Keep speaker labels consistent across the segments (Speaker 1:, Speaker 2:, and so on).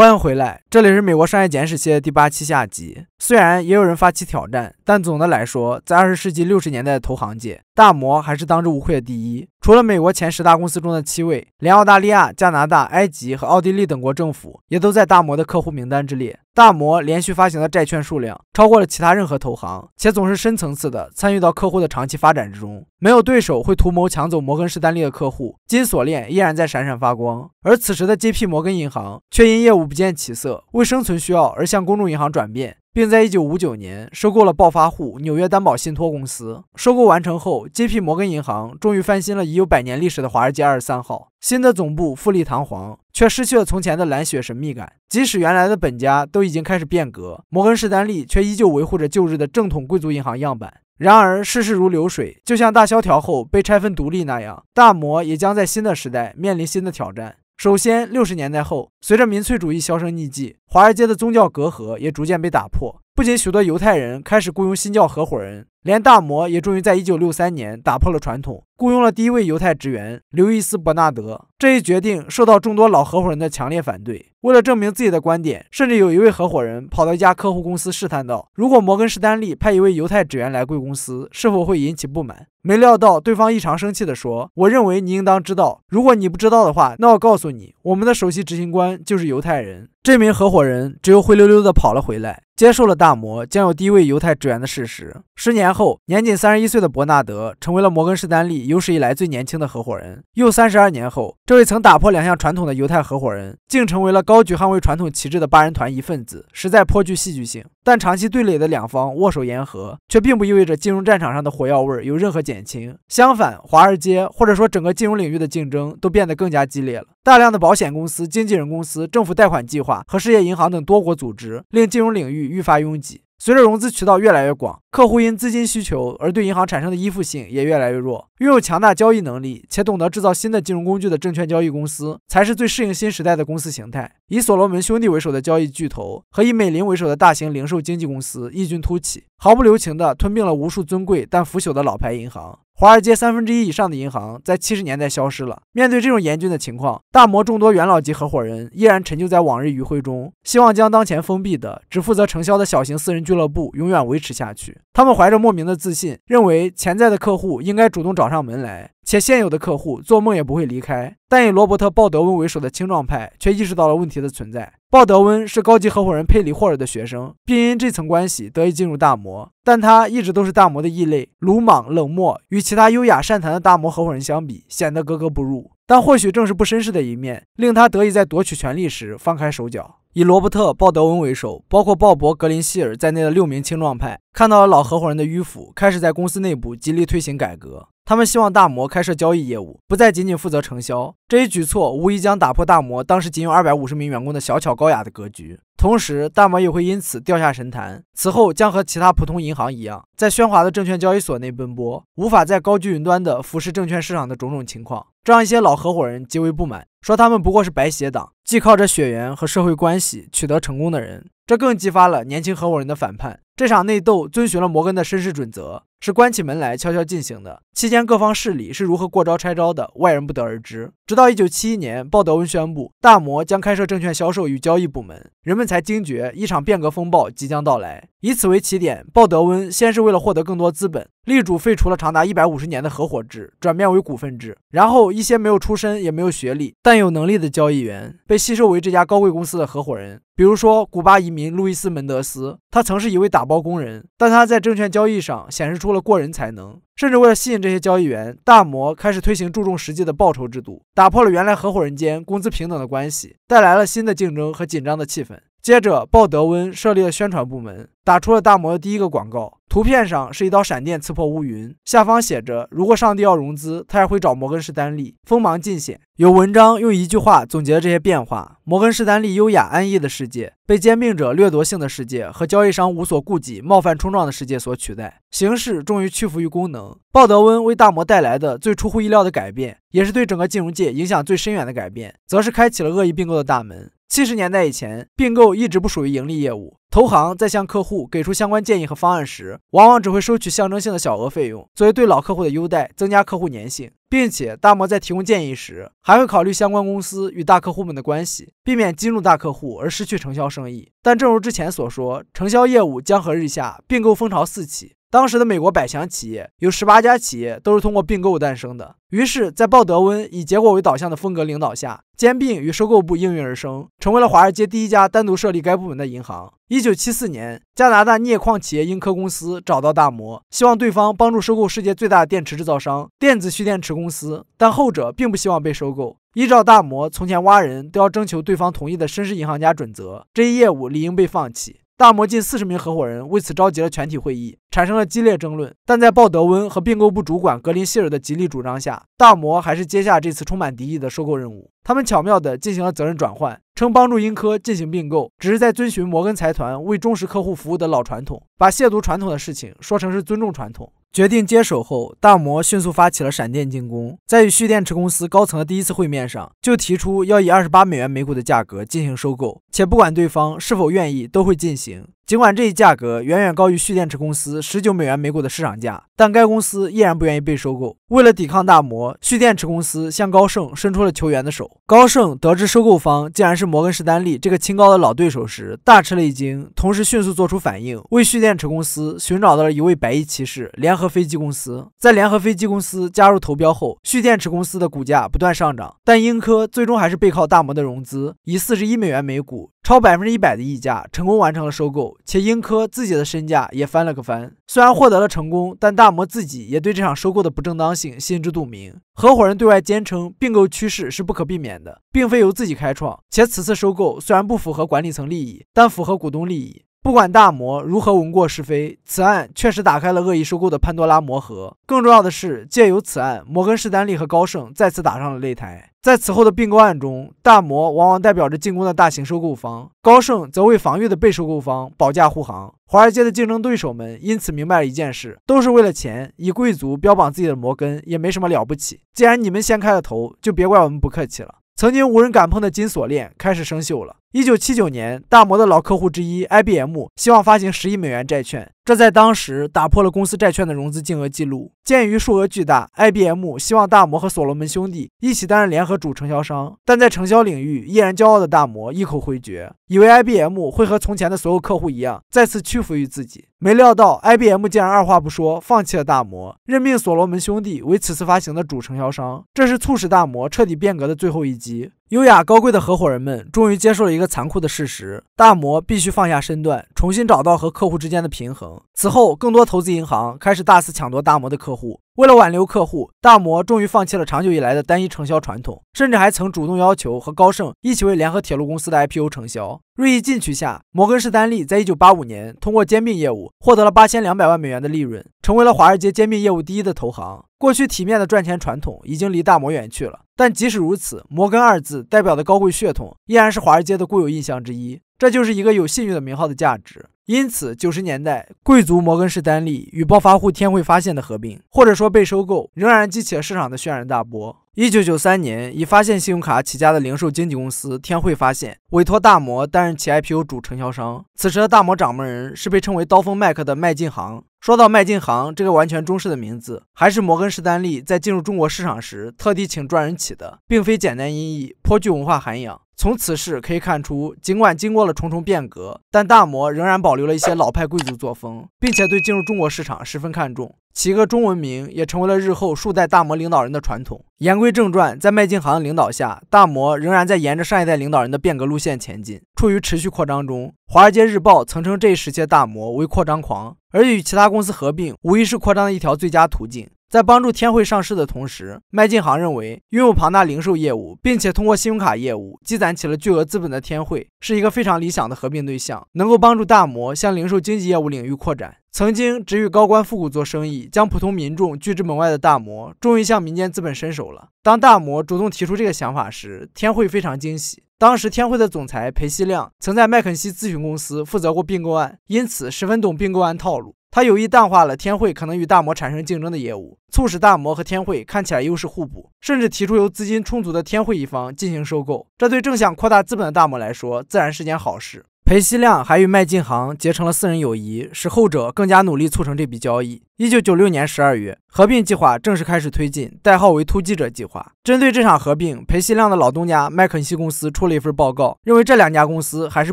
Speaker 1: 欢迎回来，这里是《美国商业简史》系列第八期下集。虽然也有人发起挑战，但总的来说，在二十世纪六十年代的投行界，大摩还是当之无愧的第一。除了美国前十大公司中的七位，连澳大利亚、加拿大、埃及和奥地利等国政府也都在大摩的客户名单之列。大摩连续发行的债券数量超过了其他任何投行，且总是深层次的参与到客户的长期发展之中。没有对手会图谋抢走摩根士丹利的客户。金锁链依然在闪闪发光，而此时的 J.P. 摩根银行却因业务不见起色，为生存需要而向公众银行转变。并在一九五九年收购了暴发户纽约担保信托公司。收购完成后，j p 摩根银行，终于翻新了已有百年历史的华尔街二十三号。新的总部富丽堂皇，却失去了从前的蓝血神秘感。即使原来的本家都已经开始变革，摩根士丹利却依旧维护着旧日的正统贵族银行样板。然而世事如流水，就像大萧条后被拆分独立那样，大摩也将在新的时代面临新的挑战。首先，六十年代后，随着民粹主义销声匿迹，华尔街的宗教隔阂也逐渐被打破。不仅许多犹太人开始雇佣新教合伙人。连大摩也终于在一九六三年打破了传统，雇佣了第一位犹太职员刘易斯·伯纳德。这一决定受到众多老合伙人的强烈反对。为了证明自己的观点，甚至有一位合伙人跑到一家客户公司试探道：“如果摩根士丹利派一位犹太职员来贵公司，是否会引起不满？”没料到对方异常生气地说：“我认为你应当知道，如果你不知道的话，那我告诉你，我们的首席执行官就是犹太人。”这名合伙人只有灰溜溜地跑了回来，接受了大摩将有第一位犹太职员的事实。十年。后，年仅三十一岁的伯纳德成为了摩根士丹利有史以来最年轻的合伙人。又三十二年后，这位曾打破两项传统的犹太合伙人，竟成为了高举捍卫传统旗帜的八人团一份子，实在颇具戏剧性。但长期对垒的两方握手言和，却并不意味着金融战场上的火药味有任何减轻。相反，华尔街或者说整个金融领域的竞争都变得更加激烈了。大量的保险公司、经纪人公司、政府贷款计划和世界银行等多国组织，令金融领域愈发拥挤。随着融资渠道越来越广，客户因资金需求而对银行产生的依附性也越来越弱。拥有强大交易能力且懂得制造新的金融工具的证券交易公司才是最适应新时代的公司形态。以所罗门兄弟为首的交易巨头和以美林为首的大型零售经纪公司异军突起，毫不留情地吞并了无数尊贵但腐朽的老牌银行。华尔街三分之一以上的银行在七十年代消失了。面对这种严峻的情况，大摩众多元老级合伙人依然沉就在往日余晖中，希望将当前封闭的、只负责承销的小型私人俱乐部永远维持下去。他们怀着莫名的自信，认为潜在的客户应该主动找上门来，且现有的客户做梦也不会离开。但以罗伯特·鲍德温为首的青壮派却意识到了问题的存在。鲍德温是高级合伙人佩里霍尔的学生，并因这层关系得以进入大摩。但他一直都是大摩的异类，鲁莽冷漠，与其他优雅善谈的大摩合伙人相比，显得格格不入。但或许正是不绅士的一面，令他得以在夺取权力时放开手脚。以罗伯特·鲍德温为首，包括鲍勃·格林希尔在内的六名青壮派，看到了老合伙人的迂腐，开始在公司内部极力推行改革。他们希望大摩开设交易业务，不再仅仅负责承销。这一举措无疑将打破大摩当时仅有二百五十名员工的小巧高雅的格局。同时，大摩也会因此掉下神坛，此后将和其他普通银行一样，在喧哗的证券交易所内奔波，无法在高居云端的俯视证券市场的种种情况，这让一些老合伙人极为不满，说他们不过是白鞋党，既靠着血缘和社会关系取得成功的人。这更激发了年轻合伙人的反叛。这场内斗遵循了摩根的绅士准则，是关起门来悄悄进行的。期间各方势力是如何过招拆招的，外人不得而知。直到1971年，鲍德温宣布大摩将开设证券销售与交易部门，人们才惊觉一场变革风暴即将到来。以此为起点，鲍德温先是为了获得更多资本，力主废除了长达150年的合伙制，转变为股份制。然后，一些没有出身也没有学历但有能力的交易员被吸收为这家高贵公司的合伙人，比如说古巴移民路易斯·门德斯，他曾是一位打。包工人，但他在证券交易上显示出了过人才能，甚至为了吸引这些交易员，大摩开始推行注重实际的报酬制度，打破了原来合伙人间工资平等的关系，带来了新的竞争和紧张的气氛。接着，鲍德温设立了宣传部门，打出了大摩的第一个广告。图片上是一道闪电刺破乌云，下方写着：“如果上帝要融资，他也会找摩根士丹利。”锋芒尽显。有文章用一句话总结了这些变化：摩根士丹利优雅安逸的世界，被兼并者掠夺性的世界和交易商无所顾忌、冒犯冲撞的世界所取代。形式终于屈服于功能。鲍德温为大摩带来的最出乎意料的改变，也是对整个金融界影响最深远的改变，则是开启了恶意并购的大门。七十年代以前，并购一直不属于盈利业务。投行在向客户给出相关建议和方案时，往往只会收取象征性的小额费用，作为对老客户的优待，增加客户粘性，并且大摩在提供建议时，还会考虑相关公司与大客户们的关系，避免激怒大客户而失去承销生意。但正如之前所说，承销业务江河日下，并购风潮四起。当时的美国百强企业有十八家企业都是通过并购诞生的。于是，在鲍德温以结果为导向的风格领导下，兼并与收购部应运而生，成为了华尔街第一家单独设立该部门的银行。一九七四年，加拿大镍矿企业英科公司找到大摩，希望对方帮助收购世界最大的电池制造商电子蓄电池公司，但后者并不希望被收购。依照大摩从前挖人都要征求对方同意的绅士银行家准则，这一业务理应被放弃。大摩近四十名合伙人为此召集了全体会议，产生了激烈争论。但在鲍德温和并购部主管格林希尔的极力主张下，大摩还是接下这次充满敌意的收购任务。他们巧妙地进行了责任转换，称帮助英科进行并购只是在遵循摩根财团为忠实客户服务的老传统，把亵渎传统的事情说成是尊重传统。决定接手后，大摩迅速发起了闪电进攻。在与蓄电池公司高层的第一次会面上，就提出要以二十八美元每股的价格进行收购，且不管对方是否愿意，都会进行。尽管这一价格远远高于蓄电池公司十九美元每股的市场价，但该公司依然不愿意被收购。为了抵抗大摩，蓄电池公司向高盛伸出了求援的手。高盛得知收购方竟然是摩根士丹利这个清高的老对手时，大吃了一惊，同时迅速做出反应，为蓄电池公司寻找到了一位白衣骑士——联合飞机公司。在联合飞机公司加入投标后，蓄电池公司的股价不断上涨，但英科最终还是背靠大摩的融资，以四十一美元每股。超百分之一百的溢价，成功完成了收购，且英科自己的身价也翻了个番。虽然获得了成功，但大摩自己也对这场收购的不正当性心知肚明。合伙人对外坚称，并购趋势是不可避免的，并非由自己开创。且此次收购虽然不符合管理层利益，但符合股东利益。不管大摩如何闻过是非，此案确实打开了恶意收购的潘多拉魔盒。更重要的是，借由此案，摩根士丹利和高盛再次打上了擂台。在此后的并购案中，大摩往往代表着进攻的大型收购方，高盛则为防御的被收购方保驾护航。华尔街的竞争对手们因此明白了一件事：都是为了钱。以贵族标榜自己的摩根也没什么了不起。既然你们先开了头，就别怪我们不客气了。曾经无人敢碰的金锁链开始生锈了。一九七九年，大摩的老客户之一 IBM 希望发行十亿美元债券，这在当时打破了公司债券的融资金额记录。鉴于数额巨大，IBM 希望大摩和所罗门兄弟一起担任联合主承销商，但在承销领域依然骄傲的大摩一口回绝，以为 IBM 会和从前的所有客户一样再次屈服于自己。没料到 IBM 竟然二话不说放弃了大摩，任命所罗门兄弟为此次发行的主承销商，这是促使大摩彻底变革的最后一击。优雅高贵的合伙人们终于接受了一个残酷的事实：大摩必须放下身段，重新找到和客户之间的平衡。此后，更多投资银行开始大肆抢夺大摩的客户。为了挽留客户，大摩终于放弃了长久以来的单一承销传统，甚至还曾主动要求和高盛一起为联合铁路公司的 IPO 承销。锐意进取下，摩根士丹利在一九八五年通过兼并业务获得了八千两百万美元的利润，成为了华尔街兼并业务第一的投行。过去体面的赚钱传统已经离大摩远去了，但即使如此，摩根二字代表的高贵血统依然是华尔街的固有印象之一。这就是一个有信誉的名号的价值。因此，九十年代，贵族摩根士丹利与暴发户天汇发现的合并，或者说被收购，仍然激起了市场的轩然大波。一九九三年，以发现信用卡起家的零售经纪公司天汇发现，委托大摩担任其 IPO 主承销商。此时的大摩掌门人是被称为“刀锋麦克”的麦晋行。说到麦晋行这个完全中式的名字，还是摩根士丹利在进入中国市场时特地请专人起的，并非简单音译，颇具文化涵养。从此事可以看出，尽管经过了重重变革，但大摩仍然保留了一些老派贵族作风，并且对进入中国市场十分看重。起个中文名也成为了日后数代大摩领导人的传统。言归正传，在麦金航的领导下，大摩仍然在沿着上一代领导人的变革路线前进，处于持续扩张中。《华尔街日报》曾称这一时期的大摩为扩张狂，而与其他公司合并无疑是扩张的一条最佳途径。在帮助天汇上市的同时，麦晋行认为，拥有庞大零售业务，并且通过信用卡业务积攒起了巨额资本的天汇，是一个非常理想的合并对象，能够帮助大摩向零售经济业务领域扩展。曾经只与高官富古做生意，将普通民众拒之门外的大摩，终于向民间资本伸手了。当大摩主动提出这个想法时，天汇非常惊喜。当时，天汇的总裁裴熙亮曾在麦肯锡咨询公司负责过并购案，因此十分懂并购案套路。他有意淡化了天汇可能与大摩产生竞争的业务，促使大摩和天汇看起来优势互补，甚至提出由资金充足的天汇一方进行收购。这对正想扩大资本的大摩来说，自然是件好事。裴熙亮还与麦进行结成了私人友谊，使后者更加努力促成这笔交易。一九九六年十二月，合并计划正式开始推进，代号为“突击者计划”。针对这场合并，裴熙亮的老东家麦肯锡公司出了一份报告，认为这两家公司还是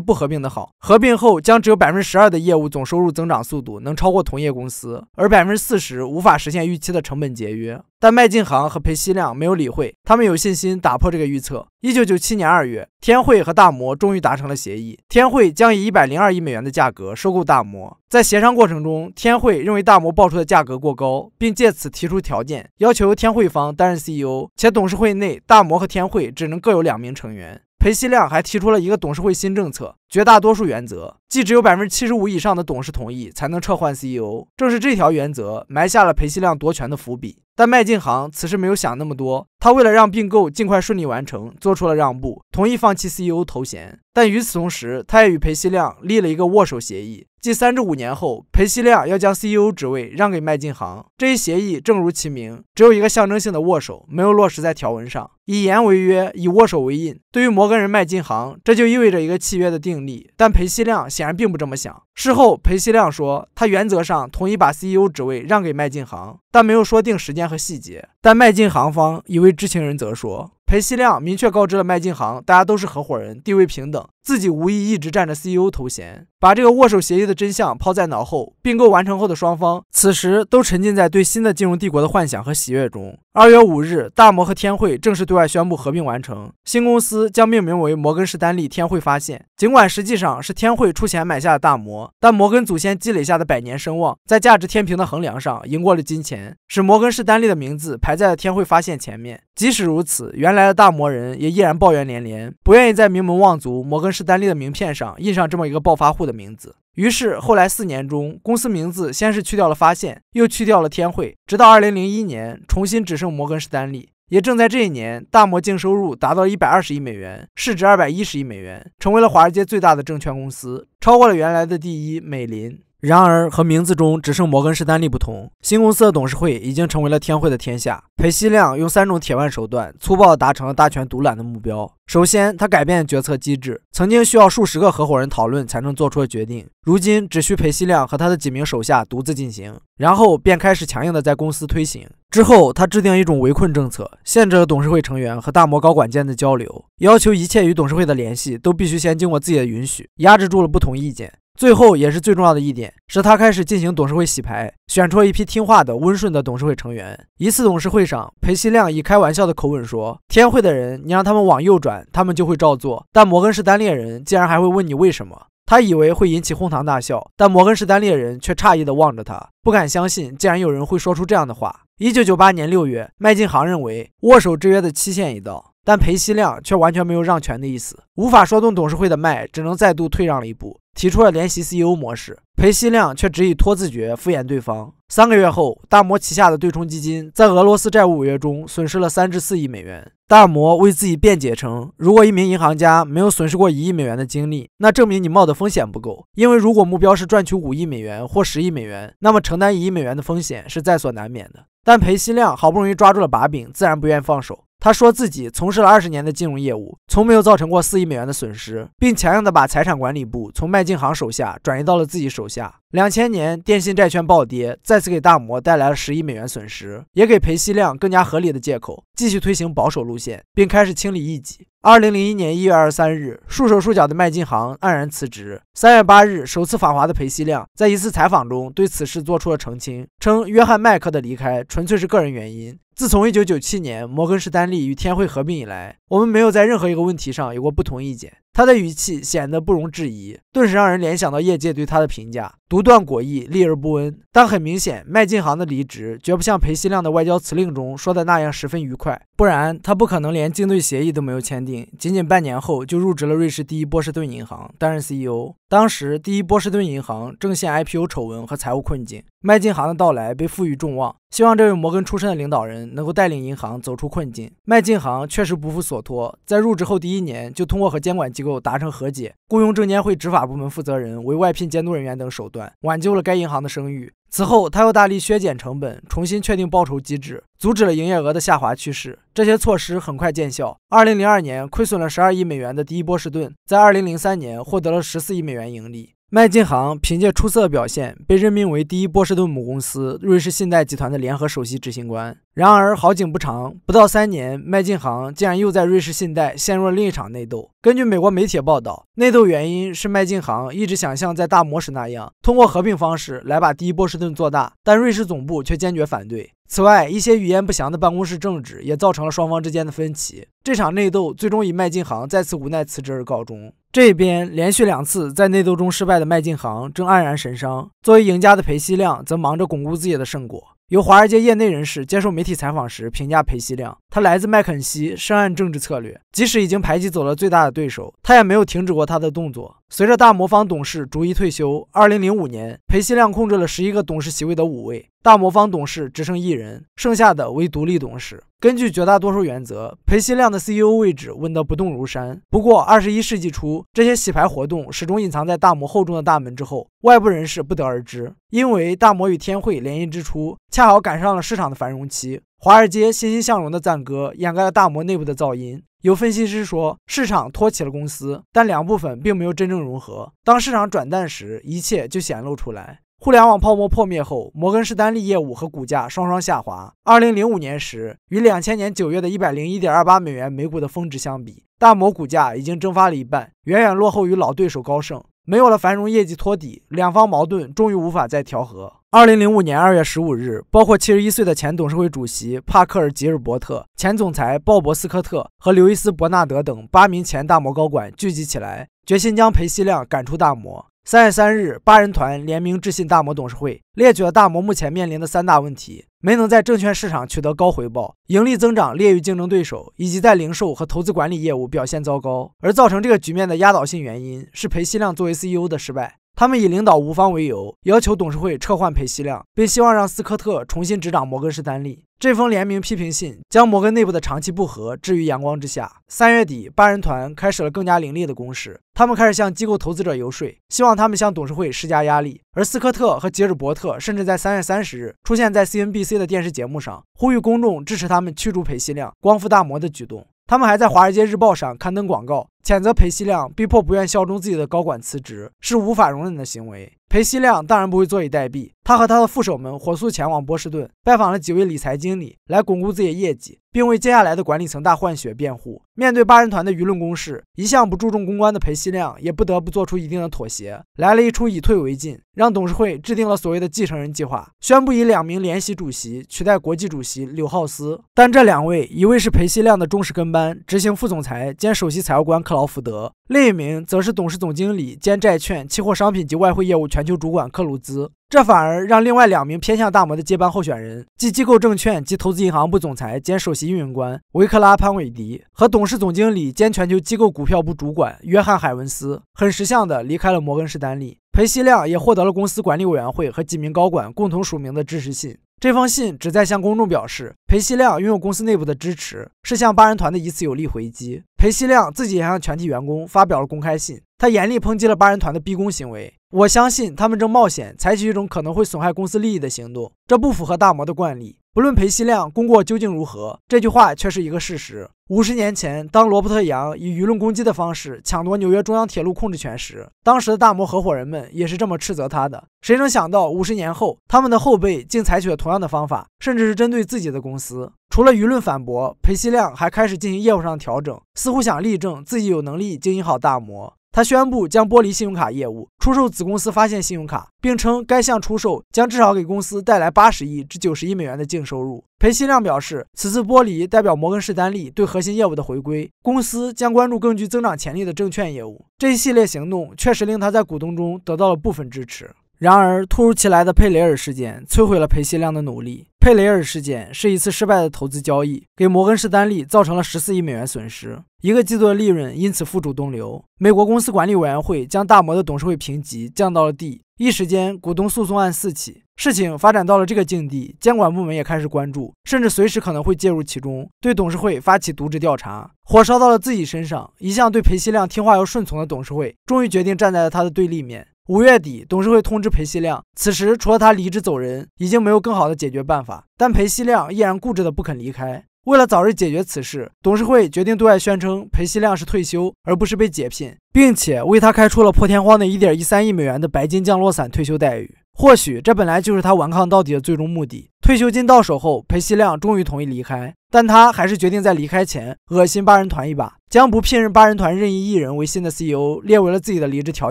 Speaker 1: 不合并的好。合并后将只有百分之十二的业务总收入增长速度能超过同业公司，而百分之四十无法实现预期的成本节约。但麦晋行和裴熙亮没有理会，他们有信心打破这个预测。一九九七年二月，天汇和大摩终于达成了协议，天汇将以一百零二亿美元的价格收购大摩。在协商过程中，天汇认为大摩报出的价格过高，并借此提出条件，要求天汇方担任 CEO，且董事会内大摩和天汇只能各有两名成员。裴熙亮还提出了一个董事会新政策：绝大多数原则，即只有百分之七十五以上的董事同意，才能撤换 CEO。正是这条原则埋下了裴熙亮夺权的伏笔。但麦进行此时没有想那么多，他为了让并购尽快顺利完成，做出了让步，同意放弃 CEO 头衔。但与此同时，他也与裴熙亮立了一个握手协议。即三至五年后，裴熙亮要将 CEO 职位让给麦金航。这一协议正如其名，只有一个象征性的握手，没有落实在条文上。以言为约，以握手为印。对于摩根人麦金航，这就意味着一个契约的订立。但裴熙亮显然并不这么想。事后，裴熙亮说，他原则上同意把 CEO 职位让给麦金航，但没有说定时间和细节。但麦晋行方一位知情人则说，裴熙亮明确告知了麦晋行，大家都是合伙人，地位平等，自己无意一直占着 CEO 头衔，把这个握手协议的真相抛在脑后。并购完成后的双方，此时都沉浸在对新的金融帝国的幻想和喜悦中。二月五日，大摩和天汇正式对外宣布合并完成，新公司将命名为摩根士丹利天汇发现。尽管实际上是天汇出钱买下了大摩，但摩根祖先积累下的百年声望，在价值天平的横梁上赢过了金钱，使摩根士丹利的名字排在了天汇发现前面。即使如此，原来的大摩人也依然抱怨连连，不愿意在名门望族摩根士丹利的名片上印上这么一个暴发户的名字。于是，后来四年中，公司名字先是去掉了“发现”，又去掉了“天惠”，直到二零零一年，重新只剩摩根士丹利。也正在这一年，大摩净收入达到一百二十亿美元，市值二百一十亿美元，成为了华尔街最大的证券公司，超过了原来的第一美林。然而，和名字中只剩摩根士丹利不同，新公司的董事会已经成为了天会的天下。裴熙亮用三种铁腕手段，粗暴地达成了大权独揽的目标。首先，他改变决策机制，曾经需要数十个合伙人讨论才能做出的决定，如今只需裴熙亮和他的几名手下独自进行。然后便开始强硬的在公司推行。之后，他制定一种围困政策，限制了董事会成员和大摩高管间的交流，要求一切与董事会的联系都必须先经过自己的允许，压制住了不同意见。最后也是最重要的一点，是他开始进行董事会洗牌，选出了一批听话的、温顺的董事会成员。一次董事会上，裴熙亮以开玩笑的口吻说：“天会的人，你让他们往右转，他们就会照做。”但摩根士丹利人，竟然还会问你为什么？他以为会引起哄堂大笑，但摩根士丹利人却诧异地望着他，不敢相信竟然有人会说出这样的话。一九九八年六月，麦金航认为握手之约的期限已到。但裴熙亮却完全没有让权的意思，无法说动董事会的脉，只能再度退让了一步，提出了联席 CEO 模式。裴熙亮却只以拖字诀敷衍对方。三个月后，大摩旗下的对冲基金在俄罗斯债务违约中损失了三至四亿美元。大摩为自己辩解称：“如果一名银行家没有损失过一亿美元的经历，那证明你冒的风险不够。因为如果目标是赚取五亿美元或十亿美元，那么承担一亿美元的风险是在所难免的。”但裴熙亮好不容易抓住了把柄，自然不愿放手。他说自己从事了二十年的金融业务，从没有造成过四亿美元的损失，并强硬的把财产管理部从麦金行手下转移到了自己手下。两千年电信债券暴跌，再次给大摩带来了十亿美元损失，也给裴熙亮更加合理的借口，继续推行保守路线，并开始清理异己。二零零一年一月二十三日，束手束脚的麦金行黯然辞职。三月八日，首次访华的裴熙亮在一次采访中对此事做出了澄清，称约翰·麦克的离开纯粹是个人原因。自从1997年摩根士丹利与天惠合并以来，我们没有在任何一个问题上有过不同意见。他的语气显得不容置疑，顿时让人联想到业界对他的评价：独断果毅，利而不温。但很明显，麦进航的离职绝不像裴熙亮的外交辞令中说的那样十分愉快，不然他不可能连竞对协议都没有签订，仅仅半年后就入职了瑞士第一波士顿银行，担任 CEO。当时，第一波士顿银行正陷 IPO 丑闻和财务困境，麦进航的到来被赋予众望，希望这位摩根出身的领导人能够带领银行走出困境。麦进航确实不负所托，在入职后第一年就通过和监管机构。够达成和解，雇佣证监会执法部门负责人为外聘监督人员等手段，挽救了该银行的声誉。此后，他又大力削减成本，重新确定报酬机制，阻止了营业额的下滑趋势。这些措施很快见效。二零零二年亏损了十二亿美元的第一波士顿，在二零零三年获得了十四亿美元盈利。麦金航凭借出色的表现，被任命为第一波士顿母公司瑞士信贷集团的联合首席执行官。然而，好景不长，不到三年，麦金航竟然又在瑞士信贷陷入了另一场内斗。根据美国媒体报道，内斗原因是麦金航一直想像在大摩时那样，通过合并方式来把第一波士顿做大，但瑞士总部却坚决反对。此外，一些语焉不详的办公室政治也造成了双方之间的分歧。这场内斗最终以麦金航再次无奈辞职而告终。这边连续两次在内斗中失败的麦进航正黯然神伤，作为赢家的裴熙亮则忙着巩固自己的胜果。由华尔街业内人士接受媒体采访时评价裴熙亮：“他来自麦肯锡，深谙政治策略，即使已经排挤走了最大的对手，他也没有停止过他的动作。”随着大魔方董事逐一退休，二零零五年，裴熙亮控制了十一个董事席位的五位，大魔方董事只剩一人，剩下的为独立董事。根据绝大多数原则，裴熙亮的 CEO 位置稳得不动如山。不过，二十一世纪初，这些洗牌活动始终隐藏在大魔厚重的大门之后，外部人士不得而知。因为大魔与天汇联姻之初，恰好赶上了市场的繁荣期，华尔街欣欣向荣的赞歌掩盖了大魔内部的噪音。有分析师说，市场托起了公司，但两部分并没有真正融合。当市场转淡时，一切就显露出来。互联网泡沫破灭后，摩根士丹利业务和股价双双下滑。二零零五年时，与两千年九月的一百零一点二八美元每股的峰值相比，大摩股价已经蒸发了一半，远远落后于老对手高盛。没有了繁荣业绩托底，两方矛盾终于无法再调和。二零零五年二月十五日，包括七十一岁的前董事会主席帕克尔·吉尔伯特、前总裁鲍勃·斯科特和刘易斯·伯纳德等八名前大摩高管聚集起来，决心将裴熙亮赶出大摩。三月三日，八人团联名致信大摩董事会，列举了大摩目前面临的三大问题：没能在证券市场取得高回报，盈利增长劣于竞争对手，以及在零售和投资管理业务表现糟糕。而造成这个局面的压倒性原因是裴熙亮作为 CEO 的失败。他们以领导无方为由，要求董事会撤换裴熙亮，并希望让斯科特重新执掌摩根士丹利。这封联名批评信将摩根内部的长期不和置于阳光之下。三月底，八人团开始了更加凌厉的攻势。他们开始向机构投资者游说，希望他们向董事会施加压力。而斯科特和杰尔伯特甚至在三月三十日出现在 CNBC 的电视节目上，呼吁公众支持他们驱逐裴熙亮、光复大摩的举动。他们还在《华尔街日报》上刊登广告。谴责裴熙亮逼迫不愿效忠自己的高管辞职是无法容忍的行为。裴熙亮当然不会坐以待毙，他和他的副手们火速前往波士顿，拜访了几位理财经理，来巩固自己业绩，并为接下来的管理层大换血辩护。面对八人团的舆论攻势，一向不注重公关的裴熙亮也不得不做出一定的妥协，来了一出以退为进，让董事会制定了所谓的继承人计划，宣布以两名联席主席取代国际主席柳浩斯。但这两位，一位是裴熙亮的忠实跟班，执行副总裁兼首席财务官。克劳福德，另一名则是董事总经理兼债券、期货、商品及外汇业务全球主管克鲁兹。这反而让另外两名偏向大摩的接班候选人，即机构证券及投资银行部总裁兼首席运营官维克拉潘韦迪和董事总经理兼全球机构股票部主管约翰海文斯，很识相的离开了摩根士丹利。裴熙亮也获得了公司管理委员会和几名高管共同署名的支持信。这封信旨在向公众表示，裴熙亮拥有公司内部的支持，是向八人团的一次有力回击。裴熙亮自己也向全体员工发表了公开信，他严厉抨击了八人团的逼宫行为。我相信他们正冒险采取一种可能会损害公司利益的行动，这不符合大摩的惯例。不论裴熙亮功过究竟如何，这句话却是一个事实。五十年前，当罗伯特·杨以舆论攻击的方式抢夺纽约中央铁路控制权时，当时的大摩合伙人们也是这么斥责他的。谁能想到，五十年后，他们的后辈竟采取了同样的方法，甚至是针对自己的公司？除了舆论反驳，裴熙亮还开始进行业务上的调整，似乎想立证自己有能力经营好大摩。他宣布将剥离信用卡业务，出售子公司发现信用卡，并称该项出售将至少给公司带来八十亿至九十亿美元的净收入。裴熙亮表示，此次剥离代表摩根士丹利对核心业务的回归，公司将关注更具增长潜力的证券业务。这一系列行动确实令他在股东中得到了部分支持。然而，突如其来的佩雷尔事件摧毁了裴西亮的努力。佩雷尔事件是一次失败的投资交易，给摩根士丹利造成了十四亿美元损失，一个季度的利润因此付诸东流。美国公司管理委员会将大摩的董事会评级降到了 D。一时间，股东诉讼案四起。事情发展到了这个境地，监管部门也开始关注，甚至随时可能会介入其中，对董事会发起渎职调查。火烧到了自己身上，一向对裴西亮听话又顺从的董事会，终于决定站在了他的对立面。五月底，董事会通知裴熙亮，此时除了他离职走人，已经没有更好的解决办法。但裴熙亮依然固执的不肯离开。为了早日解决此事，董事会决定对外宣称裴熙亮是退休，而不是被解聘，并且为他开出了破天荒的一点一三亿美元的白金降落伞退休待遇。或许这本来就是他顽抗到底的最终目的。退休金到手后，裴熙亮终于同意离开，但他还是决定在离开前恶心八人团一把，将不聘任八人团任意一人为新的 CEO 列为了自己的离职条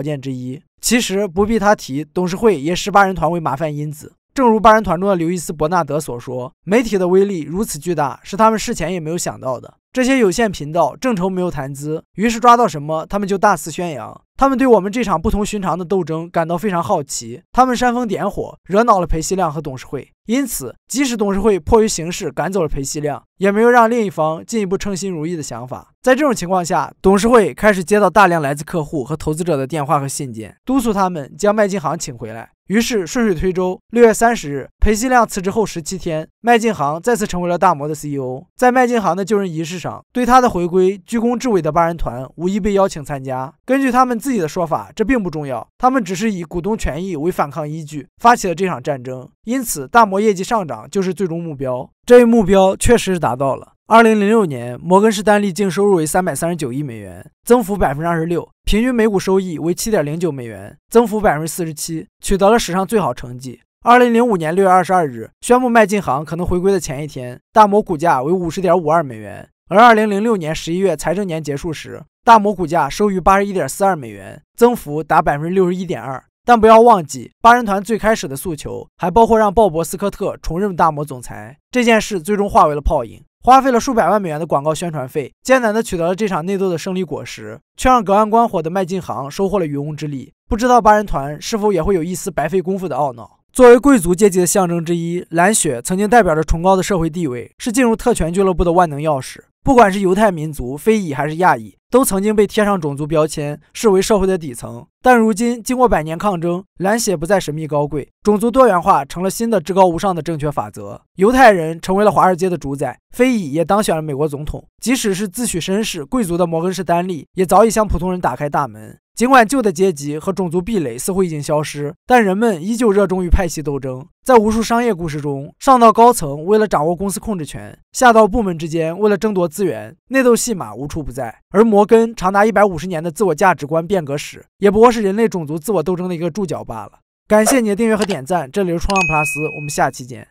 Speaker 1: 件之一。其实不必他提，董事会也视八人团为麻烦因子。正如八人团中的刘易斯·伯纳德所说：“媒体的威力如此巨大，是他们事前也没有想到的。这些有限频道正愁没有谈资，于是抓到什么，他们就大肆宣扬。”他们对我们这场不同寻常的斗争感到非常好奇，他们煽风点火，惹恼了裴熙亮和董事会。因此，即使董事会迫于形势赶走了裴熙亮，也没有让另一方进一步称心如意的想法。在这种情况下，董事会开始接到大量来自客户和投资者的电话和信件，督促他们将麦金航请回来。于是顺水推舟，六月三十日，裴熙亮辞职后十七天，麦金航再次成为了大摩的 CEO。在麦金航的就任仪式上，对他的回归居功至伟的八人团无一被邀请参加。根据他们自。自己的说法，这并不重要。他们只是以股东权益为反抗依据，发起了这场战争。因此，大摩业绩上涨就是最终目标。这一目标确实是达到了。2006年，摩根士丹利净收入为339亿美元，增幅26%，平均每股收益为7.09美元，增幅47%，取得了史上最好成绩。2005年6月22日，宣布迈进行可能回归的前一天，大摩股价为50.52美元，而2006年11月财政年结束时。大摩股价收于八十一点四二美元，增幅达百分之六十一点二。但不要忘记，八人团最开始的诉求还包括让鲍勃斯科特重任大摩总裁这件事，最终化为了泡影。花费了数百万美元的广告宣传费，艰难地取得了这场内斗的胜利果实，却让隔岸观火的麦金航收获了渔翁之利。不知道八人团是否也会有一丝白费功夫的懊恼。作为贵族阶级的象征之一，蓝血曾经代表着崇高的社会地位，是进入特权俱乐部的万能钥匙。不管是犹太民族、非裔还是亚裔。都曾经被贴上种族标签，视为社会的底层。但如今，经过百年抗争，蓝血不再神秘高贵，种族多元化成了新的至高无上的正确法则。犹太人成为了华尔街的主宰，非裔也当选了美国总统。即使是自诩绅士、贵族的摩根士丹利，也早已向普通人打开大门。尽管旧的阶级和种族壁垒似乎已经消失，但人们依旧热衷于派系斗争。在无数商业故事中，上到高层为了掌握公司控制权，下到部门之间为了争夺资源，内斗戏码无处不在。而摩摩根长达一百五十年的自我价值观变革史，也不过是人类种族自我斗争的一个注脚罢了。感谢你的订阅和点赞，这里是创浪 plus，我们下期见。